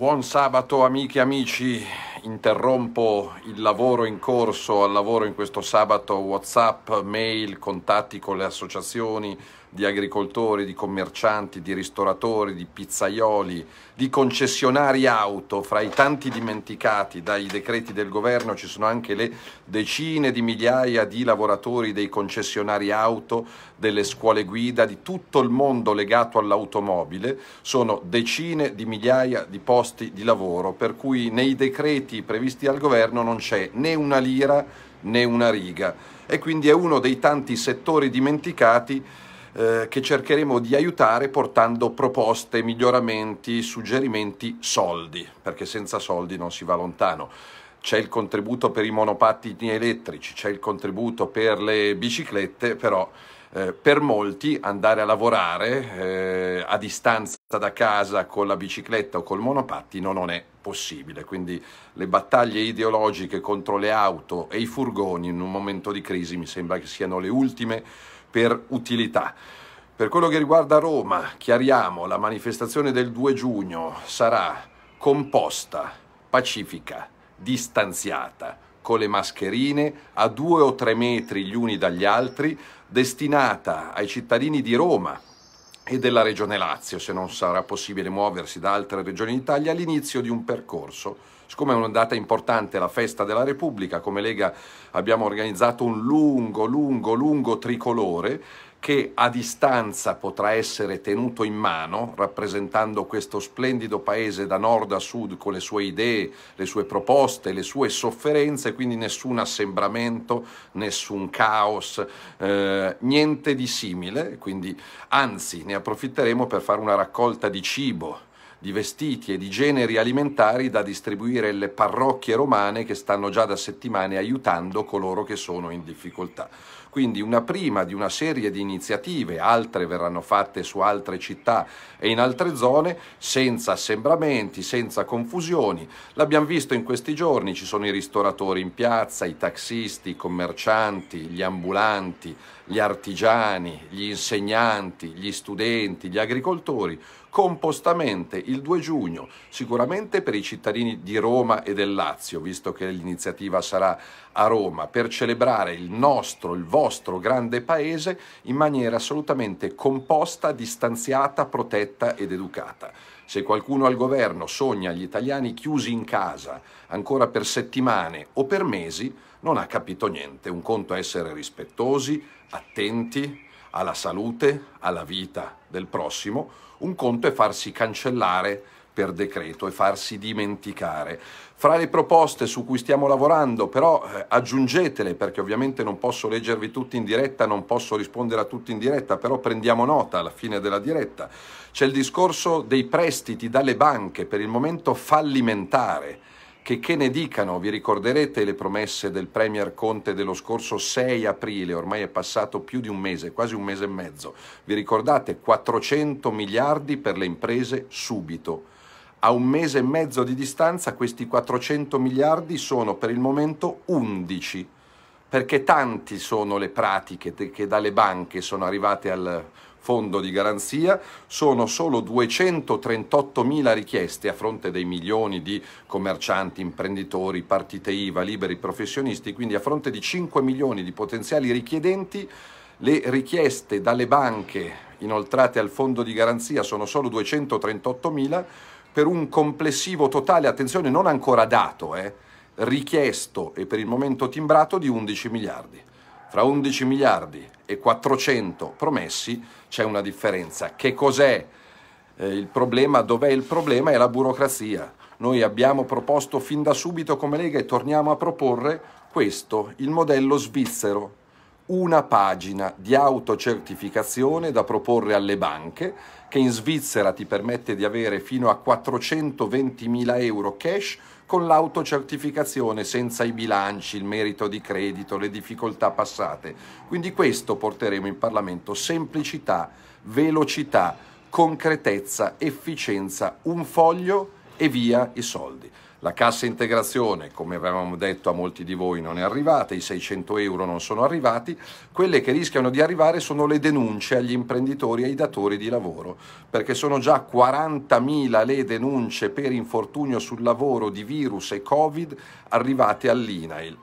Buon sabato amiche e amici, interrompo il lavoro in corso al lavoro in questo sabato Whatsapp, mail, contatti con le associazioni, di agricoltori, di commercianti, di ristoratori, di pizzaioli, di concessionari auto, fra i tanti dimenticati dai decreti del governo ci sono anche le decine di migliaia di lavoratori dei concessionari auto, delle scuole guida, di tutto il mondo legato all'automobile, sono decine di migliaia di posti di lavoro, per cui nei decreti previsti dal governo non c'è né una lira né una riga e quindi è uno dei tanti settori dimenticati eh, che cercheremo di aiutare portando proposte, miglioramenti, suggerimenti, soldi, perché senza soldi non si va lontano c'è il contributo per i monopattini elettrici, c'è il contributo per le biciclette, però eh, per molti andare a lavorare eh, a distanza da casa con la bicicletta o col monopattino non è possibile, quindi le battaglie ideologiche contro le auto e i furgoni in un momento di crisi mi sembra che siano le ultime per utilità. Per quello che riguarda Roma, chiariamo, la manifestazione del 2 giugno sarà composta, pacifica, distanziata, con le mascherine a due o tre metri gli uni dagli altri, destinata ai cittadini di Roma e della Regione Lazio, se non sarà possibile muoversi da altre regioni d'Italia, all'inizio di un percorso Siccome è una data importante, la festa della Repubblica, come Lega abbiamo organizzato un lungo, lungo, lungo tricolore che a distanza potrà essere tenuto in mano, rappresentando questo splendido paese da nord a sud con le sue idee, le sue proposte, le sue sofferenze, quindi nessun assembramento, nessun caos, eh, niente di simile, quindi anzi ne approfitteremo per fare una raccolta di cibo di vestiti e di generi alimentari da distribuire alle parrocchie romane che stanno già da settimane aiutando coloro che sono in difficoltà. Quindi una prima di una serie di iniziative, altre verranno fatte su altre città e in altre zone, senza assembramenti, senza confusioni. L'abbiamo visto in questi giorni, ci sono i ristoratori in piazza, i taxisti, i commercianti, gli ambulanti, gli artigiani, gli insegnanti, gli studenti, gli agricoltori, compostamente il 2 giugno, sicuramente per i cittadini di Roma e del Lazio, visto che l'iniziativa sarà a Roma, per celebrare il nostro, il vostro grande paese in maniera assolutamente composta, distanziata, protetta ed educata. Se qualcuno al governo sogna gli italiani chiusi in casa ancora per settimane o per mesi, non ha capito niente. Un conto è essere rispettosi, attenti, alla salute, alla vita del prossimo, un conto è farsi cancellare per decreto e farsi dimenticare. Fra le proposte su cui stiamo lavorando, però eh, aggiungetele perché ovviamente non posso leggervi tutti in diretta, non posso rispondere a tutti in diretta, però prendiamo nota alla fine della diretta. C'è il discorso dei prestiti dalle banche per il momento fallimentare che che ne dicano, vi ricorderete le promesse del Premier Conte dello scorso 6 aprile, ormai è passato più di un mese, quasi un mese e mezzo, vi ricordate 400 miliardi per le imprese subito. A un mese e mezzo di distanza questi 400 miliardi sono per il momento 11, perché tanti sono le pratiche che dalle banche sono arrivate al fondo di garanzia, sono solo 238.000 richieste a fronte dei milioni di commercianti, imprenditori, partite IVA, liberi professionisti, quindi a fronte di 5 milioni di potenziali richiedenti le richieste dalle banche inoltrate al fondo di garanzia sono solo 238.000 per un complessivo totale, attenzione non ancora dato, eh, richiesto e per il momento timbrato di 11 miliardi. Fra 11 miliardi e 400 promessi c'è una differenza. Che cos'è eh, il problema? Dov'è il problema? È la burocrazia. Noi abbiamo proposto fin da subito come Lega e torniamo a proporre questo, il modello svizzero. Una pagina di autocertificazione da proporre alle banche che in Svizzera ti permette di avere fino a 420.000 euro cash con l'autocertificazione senza i bilanci, il merito di credito, le difficoltà passate. Quindi questo porteremo in Parlamento, semplicità, velocità, concretezza, efficienza, un foglio e via i soldi. La cassa integrazione, come avevamo detto a molti di voi, non è arrivata, i 600 euro non sono arrivati, quelle che rischiano di arrivare sono le denunce agli imprenditori e ai datori di lavoro, perché sono già 40.000 le denunce per infortunio sul lavoro di virus e Covid arrivate all'INAIL.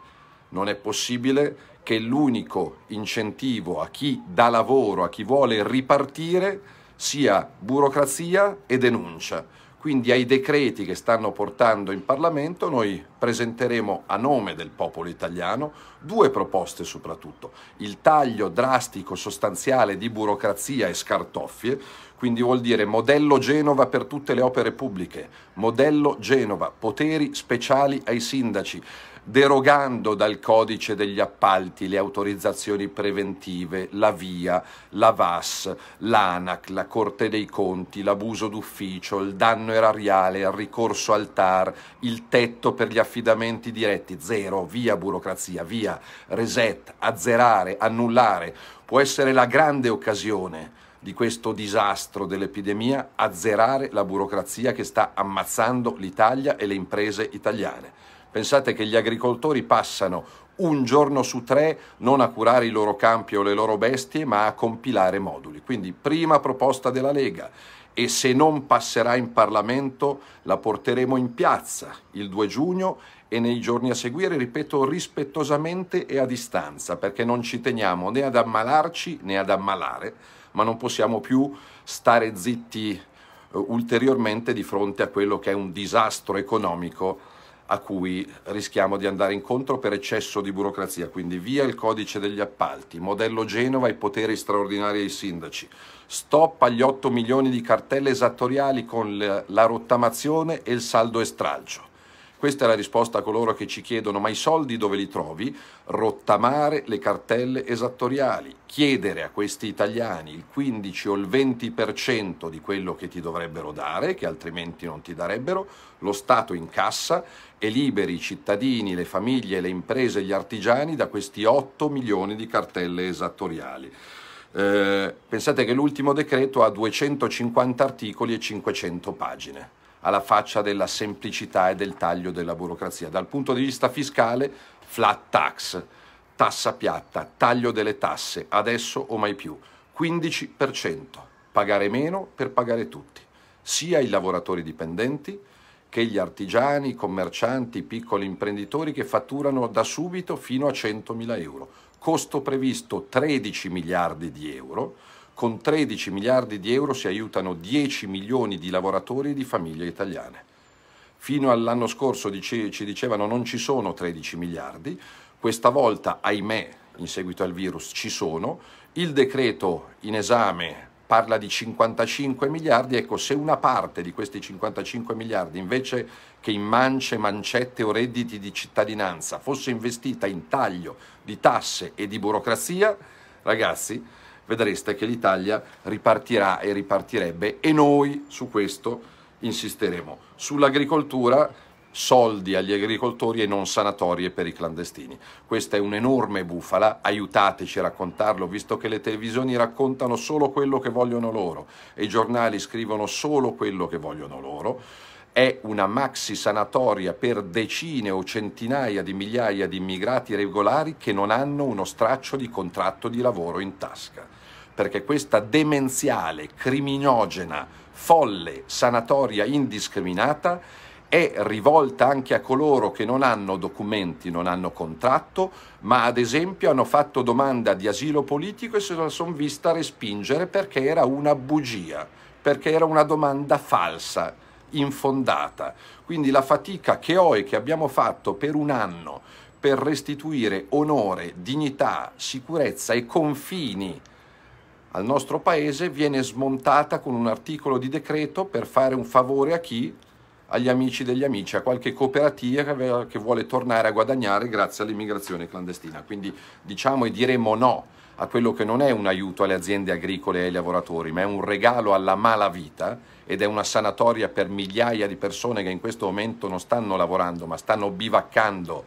Non è possibile che l'unico incentivo a chi dà lavoro, a chi vuole ripartire, sia burocrazia e denuncia. Quindi ai decreti che stanno portando in Parlamento noi presenteremo a nome del popolo italiano due proposte soprattutto. Il taglio drastico, sostanziale di burocrazia e scartoffie, quindi vuol dire modello Genova per tutte le opere pubbliche, modello Genova, poteri speciali ai sindaci, derogando dal codice degli appalti le autorizzazioni preventive, la VIA, la VAS, l'ANAC, la Corte dei Conti, l'abuso d'ufficio, il danno erariale, il ricorso al TAR, il tetto per gli affidamenti diretti, zero, via burocrazia, via reset, azzerare, annullare, può essere la grande occasione di questo disastro dell'epidemia azzerare la burocrazia che sta ammazzando l'Italia e le imprese italiane. Pensate che gli agricoltori passano un giorno su tre non a curare i loro campi o le loro bestie, ma a compilare moduli. Quindi prima proposta della Lega e se non passerà in Parlamento la porteremo in piazza il 2 giugno e nei giorni a seguire, ripeto, rispettosamente e a distanza, perché non ci teniamo né ad ammalarci né ad ammalare, ma non possiamo più stare zitti eh, ulteriormente di fronte a quello che è un disastro economico a cui rischiamo di andare incontro per eccesso di burocrazia, quindi via il codice degli appalti, modello Genova e poteri straordinari ai sindaci, stop agli 8 milioni di cartelle esattoriali con la rottamazione e il saldo estralcio. Questa è la risposta a coloro che ci chiedono ma i soldi dove li trovi? Rottamare le cartelle esattoriali, chiedere a questi italiani il 15 o il 20% di quello che ti dovrebbero dare, che altrimenti non ti darebbero, lo Stato incassa e liberi i cittadini, le famiglie, le imprese, gli artigiani da questi 8 milioni di cartelle esattoriali. Eh, pensate che l'ultimo decreto ha 250 articoli e 500 pagine alla faccia della semplicità e del taglio della burocrazia. Dal punto di vista fiscale, flat tax, tassa piatta, taglio delle tasse, adesso o mai più, 15%, pagare meno per pagare tutti, sia i lavoratori dipendenti, che gli artigiani, i commercianti, i piccoli imprenditori che fatturano da subito fino a 100.000 euro. Costo previsto 13 miliardi di euro, con 13 miliardi di euro si aiutano 10 milioni di lavoratori e di famiglie italiane. Fino all'anno scorso dice, ci dicevano non ci sono 13 miliardi, questa volta, ahimè, in seguito al virus ci sono, il decreto in esame parla di 55 miliardi, ecco se una parte di questi 55 miliardi invece che in mance, mancette o redditi di cittadinanza fosse investita in taglio di tasse e di burocrazia, ragazzi, vedreste che l'Italia ripartirà e ripartirebbe e noi su questo insisteremo. Sull'agricoltura soldi agli agricoltori e non sanatorie per i clandestini. Questa è un'enorme bufala, aiutateci a raccontarlo, visto che le televisioni raccontano solo quello che vogliono loro e i giornali scrivono solo quello che vogliono loro. È una maxi sanatoria per decine o centinaia di migliaia di immigrati regolari che non hanno uno straccio di contratto di lavoro in tasca perché questa demenziale, criminogena, folle sanatoria indiscriminata è rivolta anche a coloro che non hanno documenti, non hanno contratto, ma ad esempio hanno fatto domanda di asilo politico e se la sono vista respingere perché era una bugia, perché era una domanda falsa, infondata. Quindi la fatica che ho e che abbiamo fatto per un anno per restituire onore, dignità, sicurezza e confini al nostro paese viene smontata con un articolo di decreto per fare un favore a chi? Agli amici degli amici, a qualche cooperativa che vuole tornare a guadagnare grazie all'immigrazione clandestina. Quindi diciamo e diremo no a quello che non è un aiuto alle aziende agricole e ai lavoratori, ma è un regalo alla mala vita ed è una sanatoria per migliaia di persone che in questo momento non stanno lavorando, ma stanno bivaccando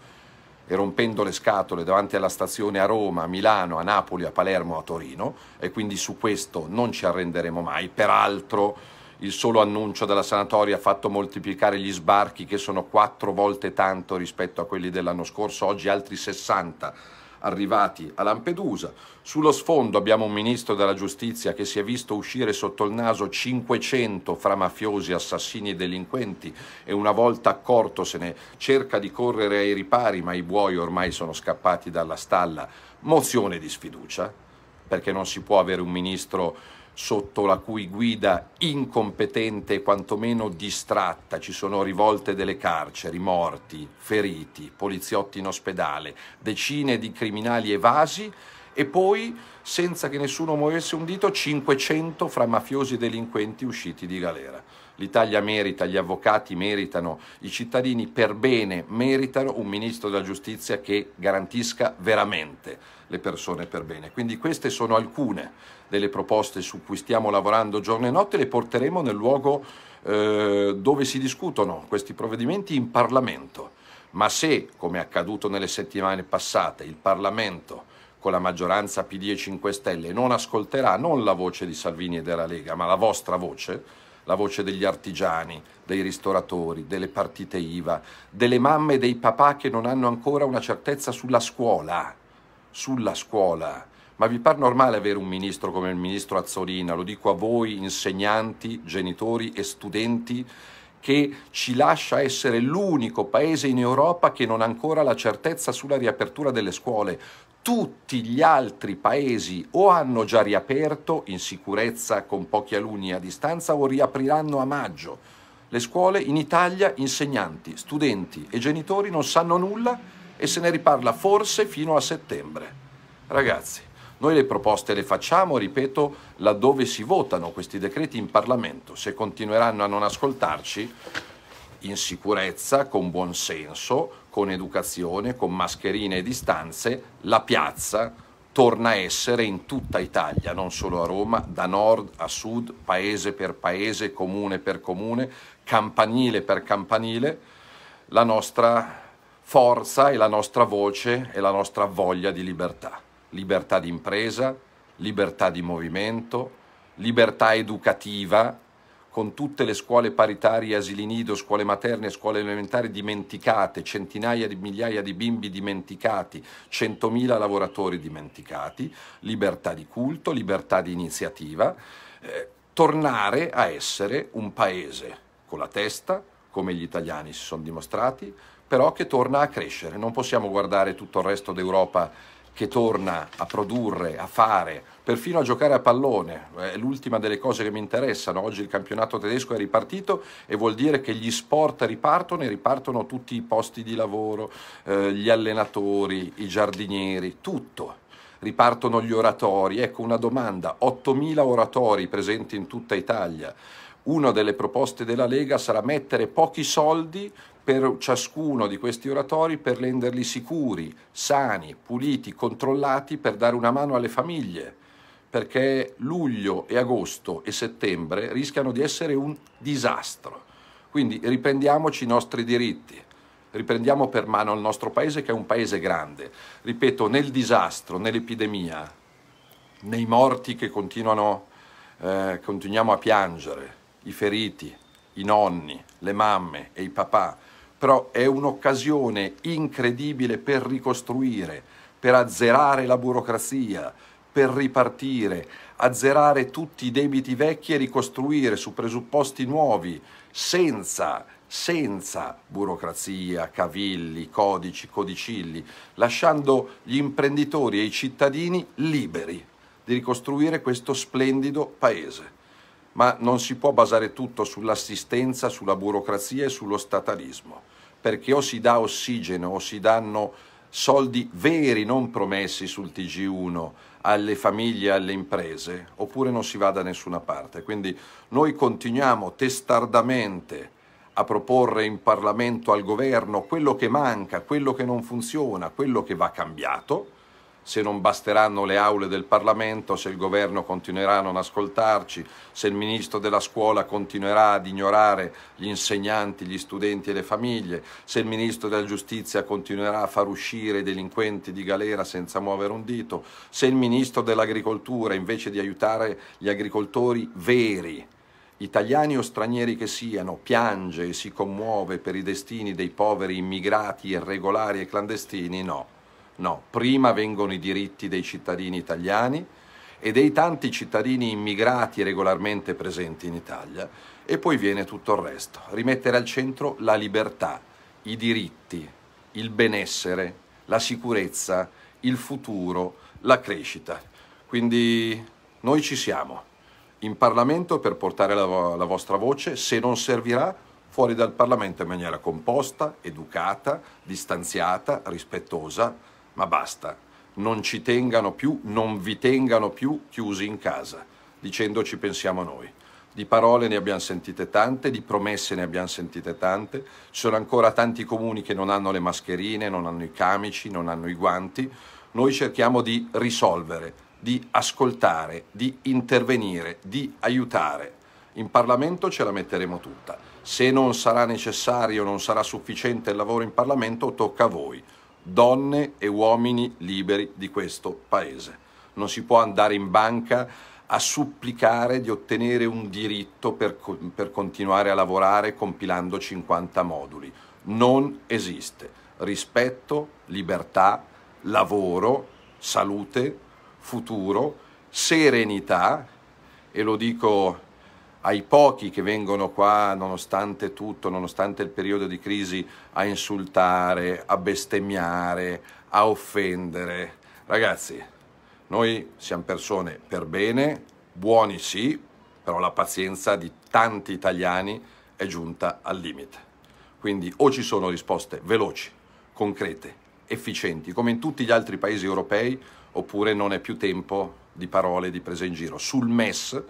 e rompendo le scatole davanti alla stazione a Roma, a Milano, a Napoli, a Palermo, a Torino e quindi su questo non ci arrenderemo mai. Peraltro il solo annuncio della sanatoria ha fatto moltiplicare gli sbarchi che sono quattro volte tanto rispetto a quelli dell'anno scorso, oggi altri 60 arrivati a Lampedusa. Sullo sfondo abbiamo un ministro della giustizia che si è visto uscire sotto il naso 500 fra mafiosi, assassini e delinquenti e una volta accorto se ne cerca di correre ai ripari, ma i buoi ormai sono scappati dalla stalla. Mozione di sfiducia, perché non si può avere un ministro sotto la cui guida incompetente e quantomeno distratta ci sono rivolte delle carceri, morti, feriti, poliziotti in ospedale, decine di criminali evasi, e poi, senza che nessuno muovesse un dito, 500 fra mafiosi e delinquenti usciti di galera. L'Italia merita, gli avvocati meritano, i cittadini per bene meritano un ministro della giustizia che garantisca veramente le persone per bene. Quindi queste sono alcune delle proposte su cui stiamo lavorando giorno e notte, le porteremo nel luogo eh, dove si discutono questi provvedimenti in Parlamento. Ma se, come è accaduto nelle settimane passate, il Parlamento con la maggioranza PD e 5 Stelle non ascolterà non la voce di Salvini e della Lega, ma la vostra voce, la voce degli artigiani, dei ristoratori, delle partite IVA, delle mamme e dei papà che non hanno ancora una certezza sulla scuola, sulla scuola. Ma vi par normale avere un ministro come il ministro Azzolina, lo dico a voi insegnanti, genitori e studenti che ci lascia essere l'unico paese in Europa che non ha ancora la certezza sulla riapertura delle scuole. Tutti gli altri paesi o hanno già riaperto in sicurezza con pochi alunni a distanza o riapriranno a maggio. Le scuole in Italia, insegnanti, studenti e genitori non sanno nulla e se ne riparla forse fino a settembre. Ragazzi, noi le proposte le facciamo, ripeto, laddove si votano questi decreti in Parlamento. Se continueranno a non ascoltarci, in sicurezza, con buon senso, con educazione, con mascherine e distanze, la piazza torna a essere in tutta Italia, non solo a Roma, da nord a sud, paese per paese, comune per comune, campanile per campanile, la nostra forza e la nostra voce e la nostra voglia di libertà libertà di impresa, libertà di movimento, libertà educativa, con tutte le scuole paritarie, asili nido, scuole materne, scuole elementari dimenticate, centinaia di migliaia di bimbi dimenticati, centomila lavoratori dimenticati, libertà di culto, libertà di iniziativa, eh, tornare a essere un paese con la testa, come gli italiani si sono dimostrati, però che torna a crescere. Non possiamo guardare tutto il resto d'Europa che torna a produrre, a fare, perfino a giocare a pallone, è eh, l'ultima delle cose che mi interessano. Oggi il campionato tedesco è ripartito e vuol dire che gli sport ripartono e ripartono tutti i posti di lavoro, eh, gli allenatori, i giardinieri, tutto. Ripartono gli oratori. Ecco una domanda, 8.000 oratori presenti in tutta Italia. Una delle proposte della Lega sarà mettere pochi soldi per ciascuno di questi oratori per renderli sicuri, sani, puliti, controllati, per dare una mano alle famiglie, perché luglio e agosto e settembre rischiano di essere un disastro. Quindi riprendiamoci i nostri diritti, riprendiamo per mano il nostro paese che è un paese grande. Ripeto, nel disastro, nell'epidemia, nei morti che continuano, eh, continuiamo a piangere, i feriti, i nonni, le mamme e i papà, però è un'occasione incredibile per ricostruire, per azzerare la burocrazia, per ripartire, azzerare tutti i debiti vecchi e ricostruire su presupposti nuovi, senza, senza burocrazia, cavilli, codici, codicilli, lasciando gli imprenditori e i cittadini liberi di ricostruire questo splendido paese ma non si può basare tutto sull'assistenza, sulla burocrazia e sullo statalismo, perché o si dà ossigeno o si danno soldi veri, non promessi sul TG1 alle famiglie, alle imprese, oppure non si va da nessuna parte. Quindi noi continuiamo testardamente a proporre in Parlamento al governo quello che manca, quello che non funziona, quello che va cambiato se non basteranno le aule del Parlamento, se il governo continuerà a non ascoltarci, se il ministro della scuola continuerà ad ignorare gli insegnanti, gli studenti e le famiglie, se il ministro della giustizia continuerà a far uscire i delinquenti di galera senza muovere un dito, se il ministro dell'agricoltura invece di aiutare gli agricoltori veri, italiani o stranieri che siano, piange e si commuove per i destini dei poveri immigrati irregolari e clandestini, no. No, prima vengono i diritti dei cittadini italiani e dei tanti cittadini immigrati regolarmente presenti in Italia e poi viene tutto il resto. Rimettere al centro la libertà, i diritti, il benessere, la sicurezza, il futuro, la crescita. Quindi noi ci siamo in Parlamento per portare la, la vostra voce, se non servirà fuori dal Parlamento in maniera composta, educata, distanziata, rispettosa ma basta, non ci tengano più, non vi tengano più chiusi in casa, dicendo ci pensiamo noi. Di parole ne abbiamo sentite tante, di promesse ne abbiamo sentite tante, ci sono ancora tanti comuni che non hanno le mascherine, non hanno i camici, non hanno i guanti. Noi cerchiamo di risolvere, di ascoltare, di intervenire, di aiutare. In Parlamento ce la metteremo tutta. Se non sarà necessario, non sarà sufficiente il lavoro in Parlamento, tocca a voi donne e uomini liberi di questo paese. Non si può andare in banca a supplicare di ottenere un diritto per, per continuare a lavorare compilando 50 moduli. Non esiste. Rispetto, libertà, lavoro, salute, futuro, serenità, e lo dico ai pochi che vengono qua, nonostante tutto, nonostante il periodo di crisi, a insultare, a bestemmiare, a offendere. Ragazzi, noi siamo persone per bene, buoni sì, però la pazienza di tanti italiani è giunta al limite. Quindi o ci sono risposte veloci, concrete, efficienti, come in tutti gli altri paesi europei, oppure non è più tempo di parole di presa in giro. Sul MES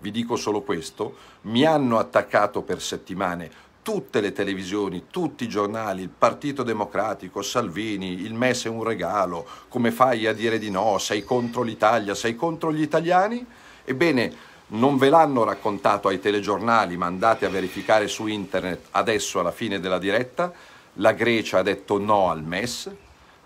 vi dico solo questo, mi hanno attaccato per settimane tutte le televisioni, tutti i giornali, il Partito Democratico, Salvini, il MES è un regalo, come fai a dire di no, sei contro l'Italia, sei contro gli italiani? Ebbene, non ve l'hanno raccontato ai telegiornali, ma andate a verificare su internet adesso alla fine della diretta, la Grecia ha detto no al MES,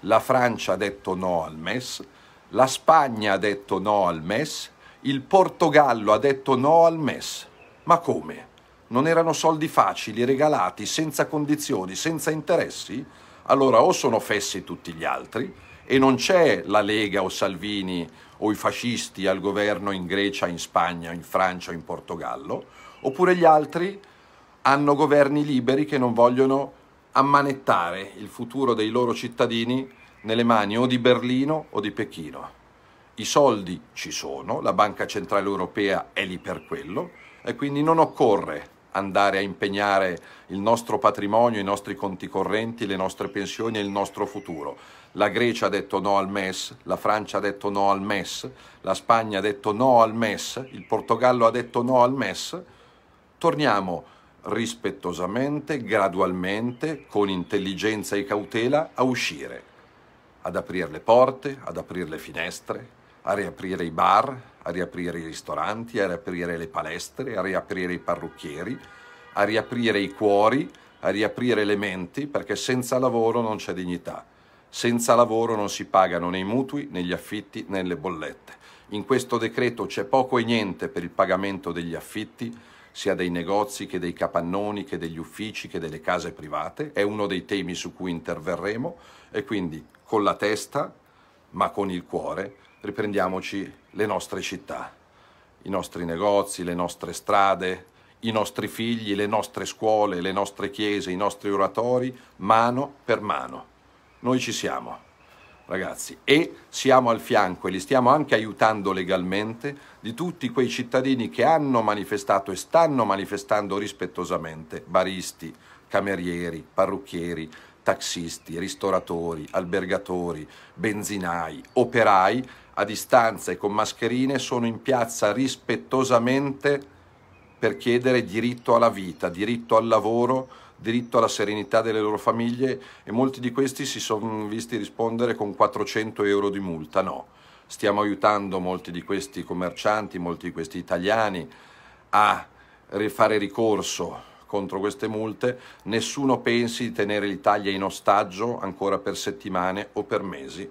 la Francia ha detto no al MES, la Spagna ha detto no al MES, il Portogallo ha detto no al MES. Ma come? Non erano soldi facili, regalati, senza condizioni, senza interessi? Allora o sono fessi tutti gli altri e non c'è la Lega o Salvini o i fascisti al governo in Grecia, in Spagna, in Francia, in Portogallo, oppure gli altri hanno governi liberi che non vogliono ammanettare il futuro dei loro cittadini nelle mani o di Berlino o di Pechino. I soldi ci sono, la Banca Centrale Europea è lì per quello e quindi non occorre andare a impegnare il nostro patrimonio, i nostri conti correnti, le nostre pensioni e il nostro futuro. La Grecia ha detto no al MES, la Francia ha detto no al MES, la Spagna ha detto no al MES, il Portogallo ha detto no al MES. Torniamo rispettosamente, gradualmente, con intelligenza e cautela a uscire, ad aprire le porte, ad aprire le finestre, a riaprire i bar, a riaprire i ristoranti, a riaprire le palestre, a riaprire i parrucchieri, a riaprire i cuori, a riaprire le menti, perché senza lavoro non c'è dignità. Senza lavoro non si pagano né i mutui, né gli affitti, né le bollette. In questo decreto c'è poco e niente per il pagamento degli affitti, sia dei negozi che dei capannoni, che degli uffici, che delle case private. È uno dei temi su cui interverremo e quindi con la testa, ma con il cuore, riprendiamoci le nostre città, i nostri negozi, le nostre strade, i nostri figli, le nostre scuole, le nostre chiese, i nostri oratori, mano per mano. Noi ci siamo, ragazzi, e siamo al fianco e li stiamo anche aiutando legalmente di tutti quei cittadini che hanno manifestato e stanno manifestando rispettosamente, baristi, camerieri, parrucchieri, taxisti, ristoratori, albergatori, benzinai, operai a distanza e con mascherine sono in piazza rispettosamente per chiedere diritto alla vita, diritto al lavoro, diritto alla serenità delle loro famiglie e molti di questi si sono visti rispondere con 400 euro di multa. No, stiamo aiutando molti di questi commercianti, molti di questi italiani a fare ricorso contro queste multe, nessuno pensi di tenere l'Italia in ostaggio ancora per settimane o per mesi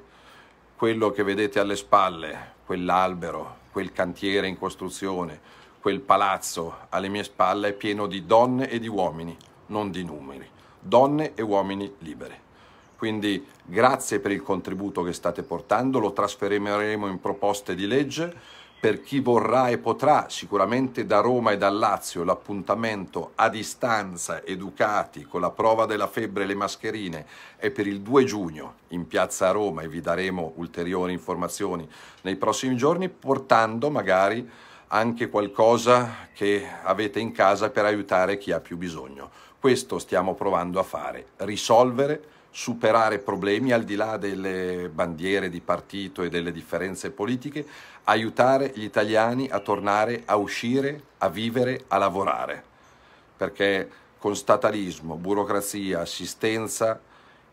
quello che vedete alle spalle, quell'albero, quel cantiere in costruzione, quel palazzo alle mie spalle è pieno di donne e di uomini, non di numeri, donne e uomini liberi. Quindi grazie per il contributo che state portando, lo trasferiremo in proposte di legge per chi vorrà e potrà, sicuramente da Roma e dal Lazio, l'appuntamento a distanza, educati, con la prova della febbre e le mascherine è per il 2 giugno in piazza a Roma e vi daremo ulteriori informazioni nei prossimi giorni, portando magari anche qualcosa che avete in casa per aiutare chi ha più bisogno. Questo stiamo provando a fare, risolvere superare problemi al di là delle bandiere di partito e delle differenze politiche, aiutare gli italiani a tornare a uscire, a vivere, a lavorare, perché con statalismo, burocrazia, assistenza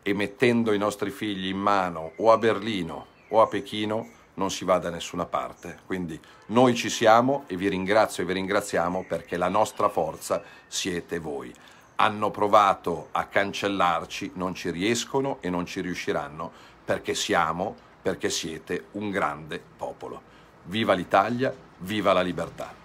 e mettendo i nostri figli in mano o a Berlino o a Pechino non si va da nessuna parte. Quindi noi ci siamo e vi ringrazio e vi ringraziamo perché la nostra forza siete voi hanno provato a cancellarci, non ci riescono e non ci riusciranno perché siamo, perché siete un grande popolo. Viva l'Italia, viva la libertà.